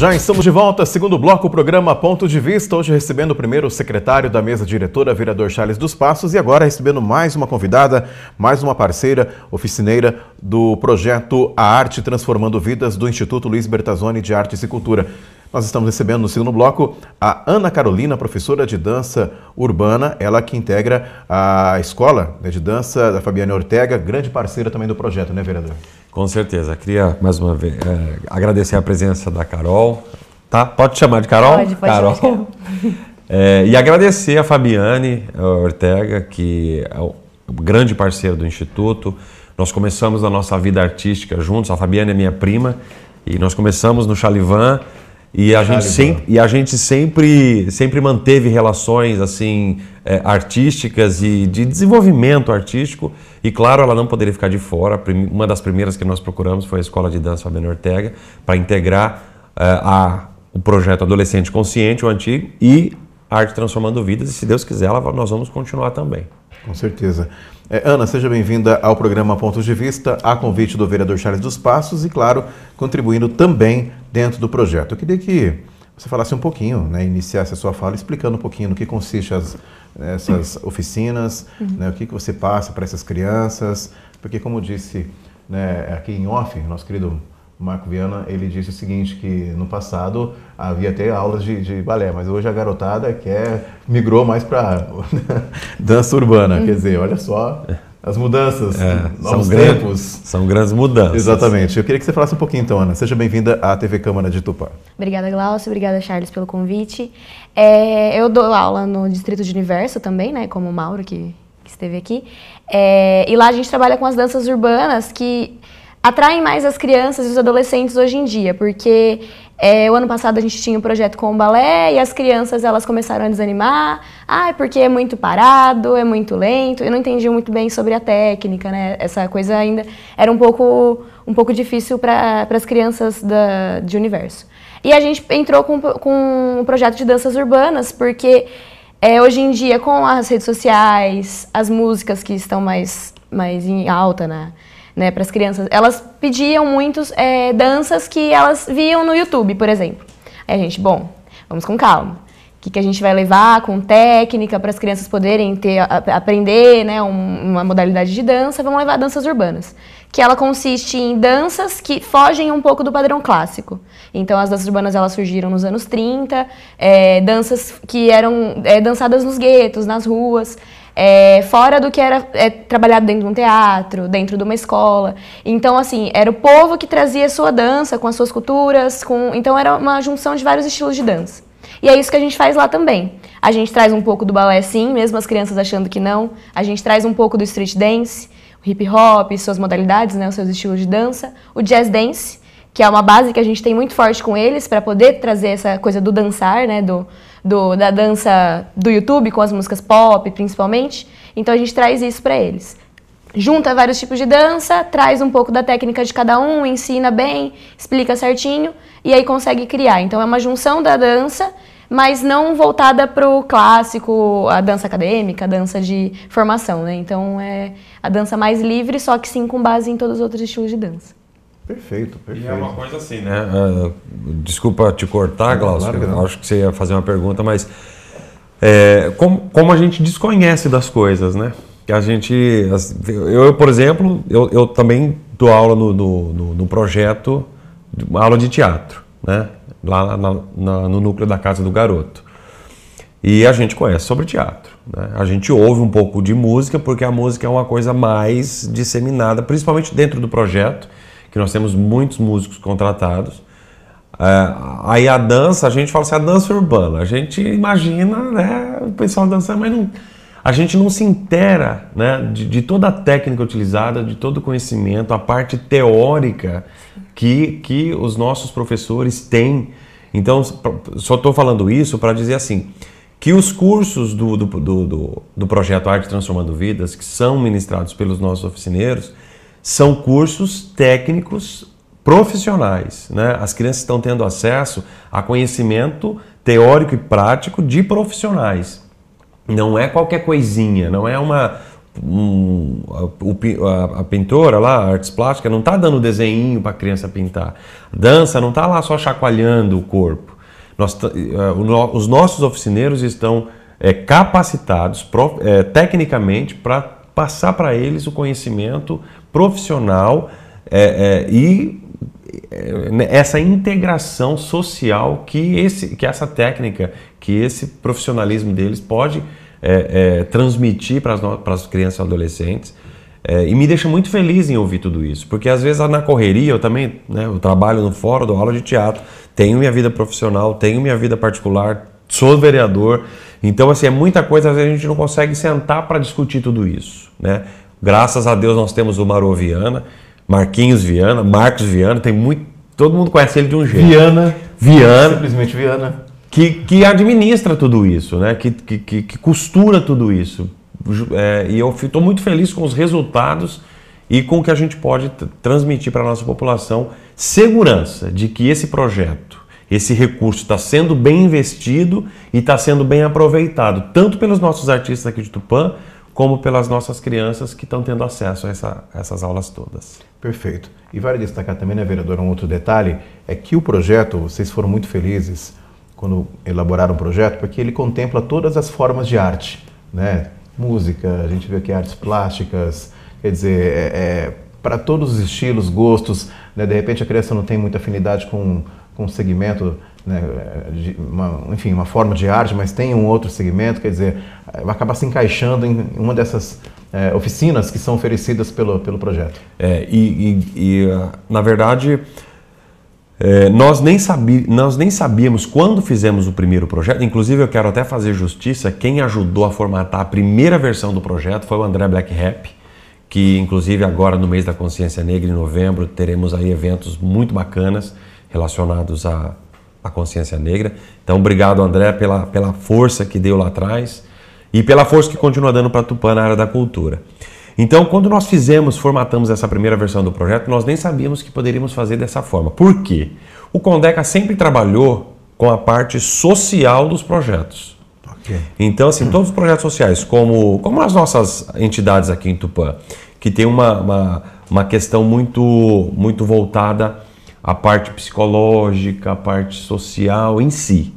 Já estamos de volta, segundo bloco, o programa Ponto de Vista, hoje recebendo primeiro o secretário da mesa diretora, vereador Charles dos Passos, e agora recebendo mais uma convidada, mais uma parceira, oficineira do projeto A Arte Transformando Vidas do Instituto Luiz Bertazzoni de Artes e Cultura. Nós estamos recebendo no segundo bloco a Ana Carolina, professora de dança urbana, ela que integra a escola né, de dança da Fabiana Ortega, grande parceira também do projeto, né, vereador? Com certeza. Queria, mais uma vez, é, agradecer a presença da Carol. Tá? Pode chamar de Carol? Pode, pode Carol. Chamar Carol. É, e agradecer a Fabiane Ortega, que é o grande parceiro do Instituto. Nós começamos a nossa vida artística juntos. A Fabiane é minha prima. E nós começamos no Chalivan e a, gente sempre, e a gente sempre, sempre manteve relações assim é, artísticas e de desenvolvimento artístico. E claro, ela não poderia ficar de fora. Uma das primeiras que nós procuramos foi a Escola de Dança Fabiana Ortega para integrar é, a, o projeto Adolescente Consciente, o antigo, e arte transformando vidas e, se Deus quiser, ela, nós vamos continuar também. Com certeza. É, Ana, seja bem-vinda ao programa Pontos de Vista, a convite do vereador Charles dos Passos e, claro, contribuindo também dentro do projeto. Eu queria que você falasse um pouquinho, né, iniciasse a sua fala explicando um pouquinho no que consiste as, essas oficinas, uhum. né, o que, que você passa para essas crianças, porque, como disse né, aqui em off, nosso querido Marco Viana, ele disse o seguinte, que no passado havia até aulas de, de balé, mas hoje a garotada quer, é, migrou mais para dança urbana. Quer dizer, olha só as mudanças, é, novos são tempos. Grandes, são grandes mudanças. Exatamente. Eu queria que você falasse um pouquinho então, Ana. Seja bem-vinda à TV Câmara de Tupã. Obrigada, Glaucio. Obrigada, Charles, pelo convite. É, eu dou aula no Distrito de Universo também, né, como o Mauro, que, que esteve aqui. É, e lá a gente trabalha com as danças urbanas que atraem mais as crianças e os adolescentes hoje em dia, porque é, o ano passado a gente tinha um projeto com o balé e as crianças elas começaram a desanimar, ah, é porque é muito parado, é muito lento. Eu não entendi muito bem sobre a técnica, né? Essa coisa ainda era um pouco um pouco difícil para as crianças da, de universo. E a gente entrou com, com um projeto de danças urbanas porque é, hoje em dia com as redes sociais, as músicas que estão mais mais em alta né? né, para as crianças. Elas pediam muitos é, danças que elas viam no YouTube, por exemplo. Aí a gente, bom, vamos com calma. O que, que a gente vai levar com técnica para as crianças poderem ter, a, aprender né, um, uma modalidade de dança? Vamos levar danças urbanas, que ela consiste em danças que fogem um pouco do padrão clássico. Então, as danças urbanas elas surgiram nos anos 30, é, danças que eram é, dançadas nos guetos, nas ruas, é, fora do que era é, trabalhado dentro de um teatro, dentro de uma escola. Então, assim, era o povo que trazia sua dança com as suas culturas, com... então era uma junção de vários estilos de dança. E é isso que a gente faz lá também. A gente traz um pouco do balé, sim, mesmo as crianças achando que não. A gente traz um pouco do street dance, o hip hop, suas modalidades, né, os seus estilos de dança, o jazz dance, que é uma base que a gente tem muito forte com eles para poder trazer essa coisa do dançar, né, do do, da dança do YouTube, com as músicas pop, principalmente. Então a gente traz isso para eles. Junta vários tipos de dança, traz um pouco da técnica de cada um, ensina bem, explica certinho e aí consegue criar. Então é uma junção da dança, mas não voltada para o clássico, a dança acadêmica, a dança de formação, né? Então é a dança mais livre, só que sim com base em todos os outros estilos de dança. Perfeito, perfeito. E é uma coisa assim, né? É, é, desculpa te cortar, Glaucio, claro acho que você ia fazer uma pergunta, mas é, como, como a gente desconhece das coisas, né? Que a gente. Eu, por exemplo, eu, eu também dou aula no, no, no projeto, aula de teatro, né? Lá na, na, no núcleo da Casa do Garoto. E a gente conhece sobre teatro. Né? A gente ouve um pouco de música, porque a música é uma coisa mais disseminada, principalmente dentro do projeto que nós temos muitos músicos contratados. É, aí a dança, a gente fala assim, a dança urbana. A gente imagina né, o pessoal dançando, mas não, a gente não se intera né, de, de, toda a técnica utilizada, de todo o conhecimento, a parte teórica que, que os nossos professores têm. Então, só estou falando isso para dizer assim, que os cursos do, do, do, do, do projeto Arte Transformando Vidas, que são ministrados pelos nossos oficineiros, são cursos técnicos profissionais. Né? As crianças estão tendo acesso a conhecimento teórico e prático de profissionais. Não é qualquer coisinha, não é uma. Um, a, a, pintora lá, a artes plásticas, não está dando desenho para a criança pintar. Dança não está lá só chacoalhando o corpo. Nós, eh, os nossos oficineiros estão é, capacitados prof, é, tecnicamente para passar para eles o conhecimento profissional é, é, e é, é, essa integração social que, esse, que essa técnica, que esse profissionalismo deles pode é, é transmitir para as, crianças e adolescentes. e me deixa muito feliz em ouvir tudo isso, porque às vezes na correria, eu também né, eu trabalho no fórum, dou aula de teatro, tenho minha vida profissional, tenho minha vida particular, sou vereador. Então, assim, é muita coisa, às vezes a gente não consegue sentar para discutir tudo isso, né? Graças a Deus nós temos o Maro Viana, Marquinhos Viana, Marcos Viana, tem muito, todo mundo conhece ele de um jeito. Viana. Viana. Simplesmente Viana. Que, que administra tudo isso, né? Que, que, que costura tudo isso. É, e eu estou muito feliz com os resultados e com o que a gente pode transmitir para a nossa população segurança de que esse projeto esse recurso está sendo bem investido e está sendo bem aproveitado, tanto pelos nossos artistas aqui de Tupã, como pelas nossas crianças que estão tendo acesso a, essa, a essas aulas todas. Perfeito. E vale destacar também, né, vereadora, um outro detalhe, é que o projeto, vocês foram muito felizes quando elaboraram o projeto, porque ele contempla todas as formas de arte, né? Música, a gente vê aqui artes plásticas, quer dizer, é, é, para todos os estilos, gostos, né? De repente a criança não tem muita afinidade com com um segmento, né, de uma, enfim, uma forma de arte, mas tem um outro segmento, quer dizer, eh, vai acabar se encaixando em uma dessas é, oficinas que são oferecidas pelo, pelo projeto. É, e, e, e eh, na verdade, é, nós, nem sabi, nós nem sabíamos quando fizemos o primeiro projeto, inclusive eu quero até fazer justiça, quem ajudou a formatar a primeira versão do projeto foi o André Black Rap, que inclusive agora no mês da Consciência Negra, em novembro, teremos aí eventos muito bacanas relacionados à, à consciência negra. Então, obrigado, André, pela, pela força que deu lá atrás e pela força que continua dando para Tupã na área da cultura. Então, quando nós fizemos, formatamos essa primeira versão do projeto, nós nem sabíamos que poderíamos fazer dessa forma. Por quê? O Condeca sempre trabalhou com a parte social dos projetos. Okay. Então, assim, hum. todos os projetos sociais, como, como as nossas entidades aqui em Tupã, que tem uma, uma, uma questão muito, muito voltada a parte psicológica, a parte social em si.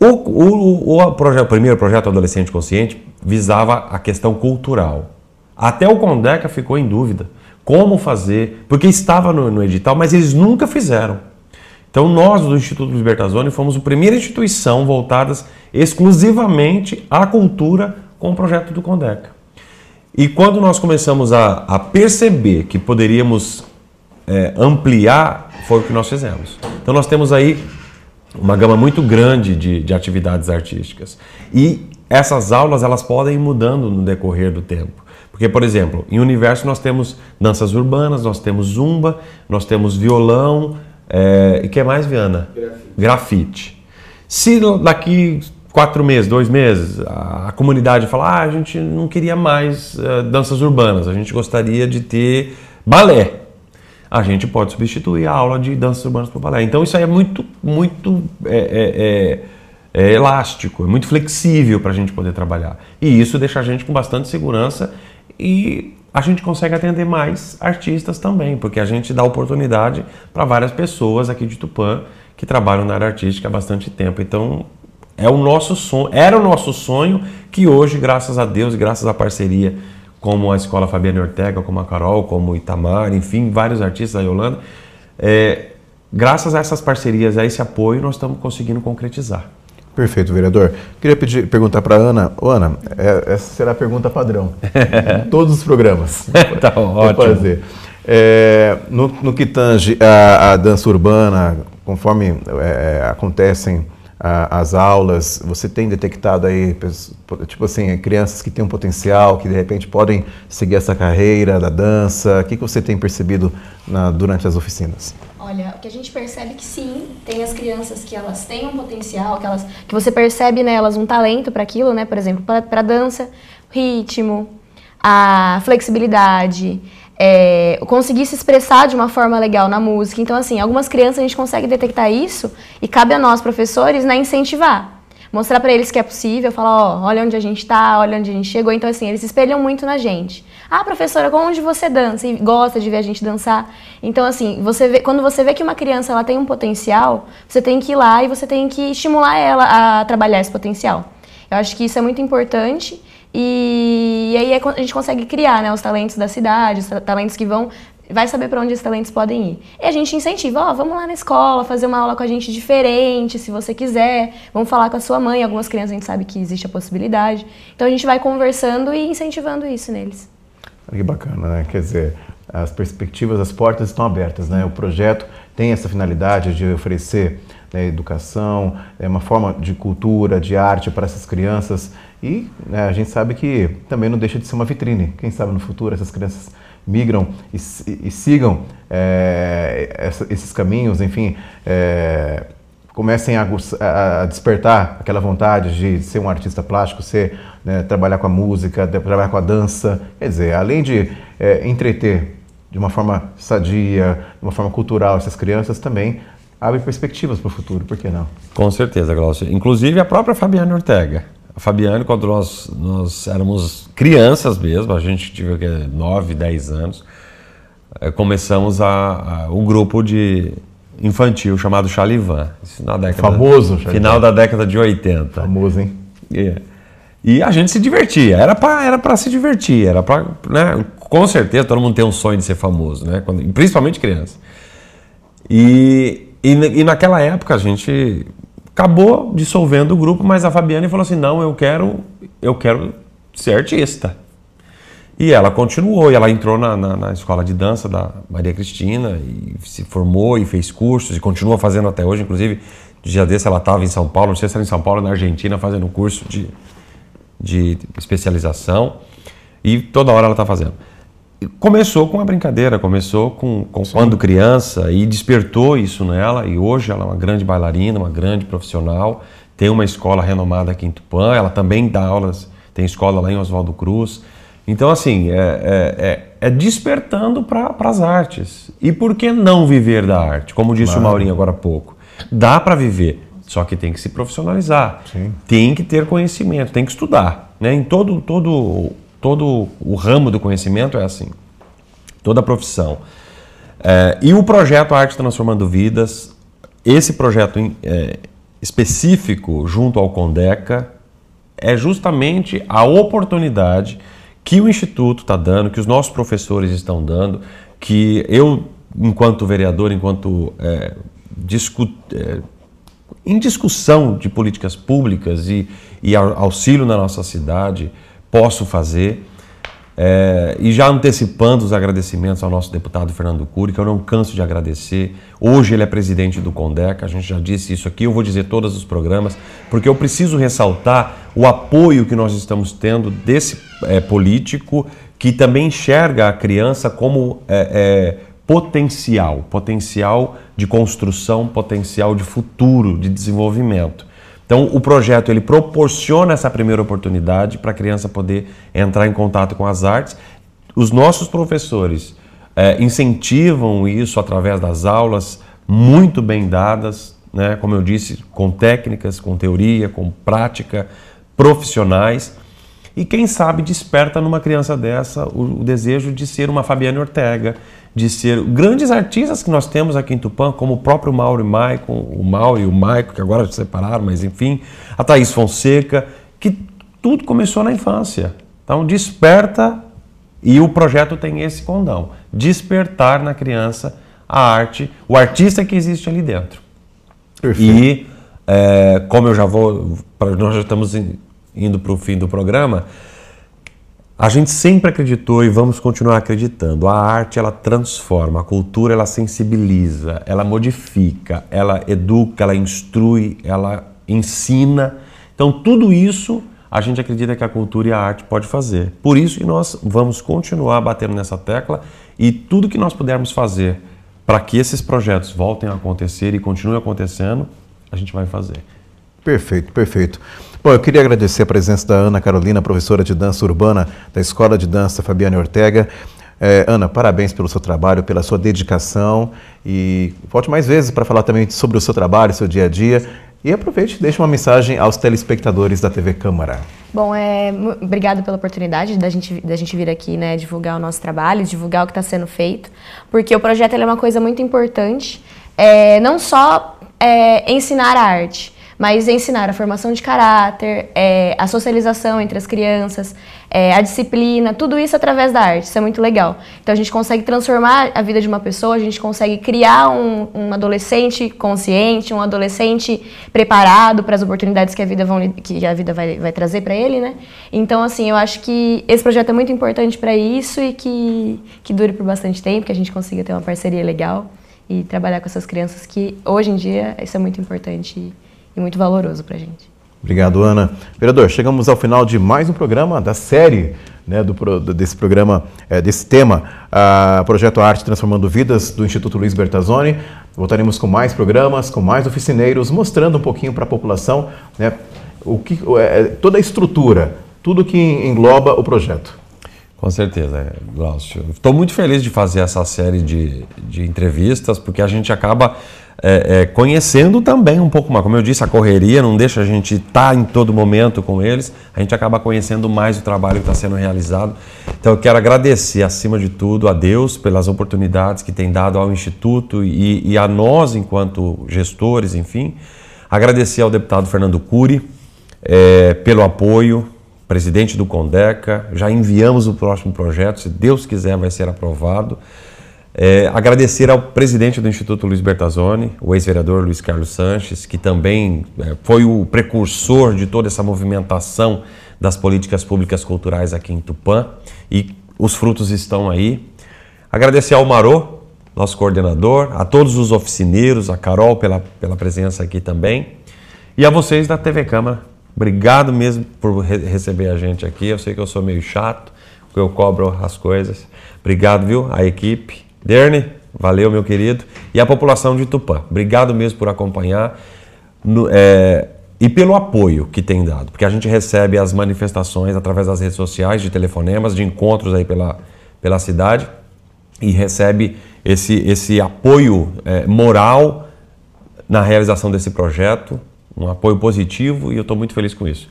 O, o, o, o primeiro projeto Adolescente Consciente visava a questão cultural. Até o Condeca ficou em dúvida como fazer, porque estava no, no edital, mas eles nunca fizeram. Então nós do Instituto Libertazone fomos a primeira instituição voltadas exclusivamente à cultura com o projeto do Condeca. E quando nós começamos a, a perceber que poderíamos é, ampliar, foi o que nós fizemos. Então nós temos aí uma gama muito grande de, de atividades artísticas. E essas aulas elas podem ir mudando no decorrer do tempo. Porque, por exemplo, em universo nós temos danças urbanas, nós temos zumba, nós temos violão, é, e que mais, Viana? Grafite. Grafite. Se daqui quatro meses, dois meses, a, a comunidade falar, ah, a gente não queria mais uh, danças urbanas, a gente gostaria de ter balé a gente pode substituir a aula de danças urbanas o balé. Então isso aí é muito, muito é, é, é, é elástico, é muito flexível para a gente poder trabalhar. E isso deixa a gente com bastante segurança e a gente consegue atender mais artistas também, porque a gente dá oportunidade para várias pessoas aqui de Tupã que trabalham na área artística há bastante tempo. Então é o nosso sonho, era o nosso sonho que hoje, graças a Deus, graças à parceria como a Escola Fabiana Ortega, como a Carol, como o Itamar, enfim, vários artistas da Yolanda. É, graças a essas parcerias, a esse apoio, nós estamos conseguindo concretizar. Perfeito, vereador. Queria pedir, perguntar para a Ana. Ô, Ana, é, essa será a pergunta padrão. todos os programas. tá ótimo. Fazer. É, no, no que tange a, a dança urbana, conforme é, acontecem as aulas? Você tem detectado aí, tipo assim, crianças que têm um potencial, que de repente podem seguir essa carreira da dança? O que, que você tem percebido na, durante as oficinas? Olha, o que a gente percebe é que sim, tem as crianças que elas têm um potencial, que, elas, que você percebe nelas né, um talento para aquilo, né? Por exemplo, para dança, ritmo, a flexibilidade, é, conseguir se expressar de uma forma legal na música. Então, assim, algumas crianças a gente consegue detectar isso e cabe a nós, professores, né, incentivar. Mostrar para eles que é possível, falar, ó, olha onde a gente está, olha onde a gente chegou. Então, assim, eles se espelham muito na gente. Ah, professora, onde você dança e gosta de ver a gente dançar? Então, assim, você vê, quando você vê que uma criança ela tem um potencial, você tem que ir lá e você tem que estimular ela a trabalhar esse potencial. Eu acho que isso é muito importante e, e aí é a gente consegue criar né, os talentos da cidade, os talentos que vão vai saber para onde esses talentos podem ir. E a gente incentiva, ó, oh, vamos lá na escola, fazer uma aula com a gente diferente, se você quiser, vamos falar com a sua mãe, algumas crianças a gente sabe que existe a possibilidade. Então a gente vai conversando e incentivando isso neles. Que bacana, né? Quer dizer, as perspectivas, as portas estão abertas, né? O projeto tem essa finalidade de oferecer né, educação, é uma forma de cultura, de arte para essas crianças e né, a gente sabe que também não deixa de ser uma vitrine. Quem sabe no futuro essas crianças migram e, e, sigam é, essa, esses caminhos, enfim, é, comecem a, a, despertar aquela vontade de ser um artista plástico, ser, né, trabalhar com a música, trabalhar com a dança. Quer dizer, além de é, entreter de uma forma sadia, de uma forma cultural essas crianças, também abre perspectivas para o futuro, por que não? Com certeza, Glaucio. Inclusive a própria Fabiana Ortega a Fabiane, quando nós, nós éramos crianças mesmo, a gente tinha 9, 10 anos, eh, começamos a, a, um grupo de infantil chamado Chalivan. Isso na década, Famoso, Chalivan. Final da década de 80. Famoso, hein? E a gente se divertia, era para era pra se divertir, era para. Né? Com certeza todo mundo tem um sonho de ser famoso, né? Quando, principalmente criança. E, e, e naquela época a gente Acabou dissolvendo o grupo, mas a Fabiane falou assim: "Não, eu quero, eu quero ser artista". E ela continuou, e ela entrou na, na, na, escola de dança da Maria Cristina, e se formou e fez cursos, e continua fazendo até hoje. Inclusive, dia desse ela estava em São Paulo, não sei se era em São Paulo ou na Argentina, fazendo um curso de, de especialização. E toda hora ela está fazendo começou com a brincadeira, começou com, com quando criança e despertou isso nela. E hoje ela é uma grande bailarina, uma grande profissional. Tem uma escola renomada aqui em Tupã. Ela também dá aulas, tem escola lá em Oswaldo Cruz. Então, assim, é, é, é, é despertando para as artes. E por que não viver da arte? Como disse claro. o Maurinho agora há pouco. Dá para viver, só que tem que se profissionalizar. Sim. Tem que ter conhecimento, tem que estudar. Né? Em todo, todo todo o ramo do conhecimento é assim, toda a profissão. É, e o projeto Arte Transformando Vidas, esse projeto em, é, específico junto ao Condeca, é justamente a oportunidade que o Instituto está dando, que os nossos professores estão dando, que eu, enquanto vereador, enquanto é, discu é, em discussão de políticas públicas e, e auxílio na nossa cidade, posso fazer. É, e já antecipando os agradecimentos ao nosso deputado Fernando Cury, que eu não canso de agradecer. Hoje ele é presidente do CONDEC, a gente já disse isso aqui, eu vou dizer todos os programas, porque eu preciso ressaltar o apoio que nós estamos tendo desse é, político que também enxerga a criança como é, é potencial, potencial de construção, potencial de futuro, de desenvolvimento. Então, o projeto ele proporciona essa primeira oportunidade para a criança poder entrar em contato com as artes. Os nossos professores é, incentivam isso através das aulas muito bem dadas, né? como eu disse, com técnicas, com teoria, com prática, profissionais. E quem sabe desperta numa criança dessa o, o desejo de ser uma Fabiana Ortega, de ser grandes artistas que nós temos aqui em Tupã, como o próprio Mauro e Maicon, o Mauro e o Maicon que agora se separaram, mas enfim, a Thaís Fonseca, que tudo começou na infância. Então desperta, e o projeto tem esse condão, despertar na criança a arte, o artista que existe ali dentro. Perfeito. E é, como eu já vou, nós já estamos em, indo para o fim do programa, a gente sempre acreditou e vamos continuar acreditando. A arte ela transforma, a cultura ela sensibiliza, ela modifica, ela educa, ela instrui, ela ensina. Então tudo isso a gente acredita que a cultura e a arte pode fazer. Por isso que nós vamos continuar batendo nessa tecla e tudo que nós pudermos fazer para que esses projetos voltem a acontecer e continuem acontecendo, a gente vai fazer. Perfeito, perfeito. Bom, eu queria agradecer a presença da Ana Carolina, professora de dança urbana da Escola de Dança Fabiane Ortega. É, Ana, parabéns pelo seu trabalho, pela sua dedicação e volte mais vezes para falar também sobre o seu trabalho, seu dia a dia. E aproveite e deixe uma mensagem aos telespectadores da TV Câmara. Bom, é, obrigado pela oportunidade da gente, da gente vir aqui né, divulgar o nosso trabalho, divulgar o que está sendo feito, porque o projeto é uma coisa muito importante, é, não só é, ensinar a arte, mas ensinar a formação de caráter, é, a socialização entre as crianças, é, a disciplina, tudo isso através da arte. Isso é muito legal. Então a gente consegue transformar a vida de uma pessoa, a gente consegue criar um, um adolescente consciente, um adolescente preparado para as oportunidades que a vida, vão, que a vida vai, vai trazer para ele, né? Então, assim, eu acho que esse projeto é muito importante para isso e que, que dure por bastante tempo, que a gente consiga ter uma parceria legal e trabalhar com essas crianças que hoje em dia isso é muito importante e muito valoroso para a gente. Obrigado, Ana. Vereador, chegamos ao final de mais um programa da série né, do, desse programa, é, desse tema, a Projeto Arte Transformando Vidas, do Instituto Luiz Bertazzoni. Voltaremos com mais programas, com mais oficineiros, mostrando um pouquinho para a população né, o que, é, toda a estrutura, tudo que engloba o projeto. Com certeza, é, Glaucio. Estou muito feliz de fazer essa série de, de entrevistas, porque a gente acaba é, é, conhecendo também um pouco mais. Como eu disse, a correria não deixa a gente estar tá em todo momento com eles, a gente acaba conhecendo mais o trabalho que está sendo realizado. Então, eu quero agradecer, acima de tudo, a Deus pelas oportunidades que tem dado ao Instituto e, e a nós, enquanto gestores, enfim. Agradecer ao deputado Fernando Cury é, pelo apoio, presidente do Condeca, já enviamos o próximo projeto, se Deus quiser vai ser aprovado. É, agradecer ao presidente do Instituto Luiz Bertazzoni, o ex-vereador Luiz Carlos Sanches, que também é, foi o precursor de toda essa movimentação das políticas públicas culturais aqui em Tupã e os frutos estão aí. Agradecer ao Marô, nosso coordenador, a todos os oficineiros, a Carol pela, pela presença aqui também e a vocês da TV Câmara Obrigado mesmo por re receber a gente aqui. Eu sei que eu sou meio chato, porque eu cobro as coisas. Obrigado, viu, a equipe. Derne, valeu, meu querido. E a população de Tupã. Obrigado mesmo por acompanhar. No, é, e pelo apoio que tem dado, porque a gente recebe as manifestações através das redes sociais, de telefonemas, de encontros aí pela, pela cidade e recebe esse, esse apoio é, moral na realização desse projeto um apoio positivo e eu estou muito feliz com isso.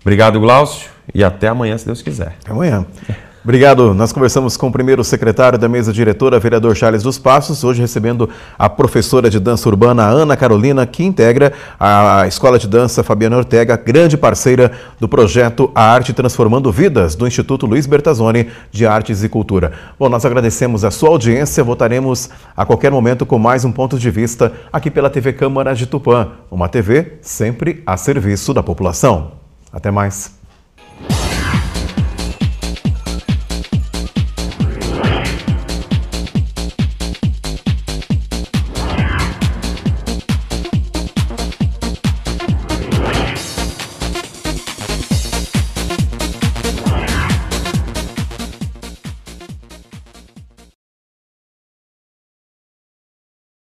Obrigado, Glaucio, e até amanhã, se Deus quiser. Até amanhã. Obrigado. Nós conversamos com o primeiro secretário da mesa diretora, vereador Charles dos Passos, hoje recebendo a professora de dança urbana Ana Carolina, que integra a Escola de Dança Fabiana Ortega, grande parceira do projeto A Arte Transformando Vidas, do Instituto Luiz Bertazzoni de Artes e Cultura. Bom, nós agradecemos a sua audiência, voltaremos a qualquer momento com mais um ponto de vista aqui pela TV Câmara de Tupã, uma TV sempre a serviço da população. Até mais.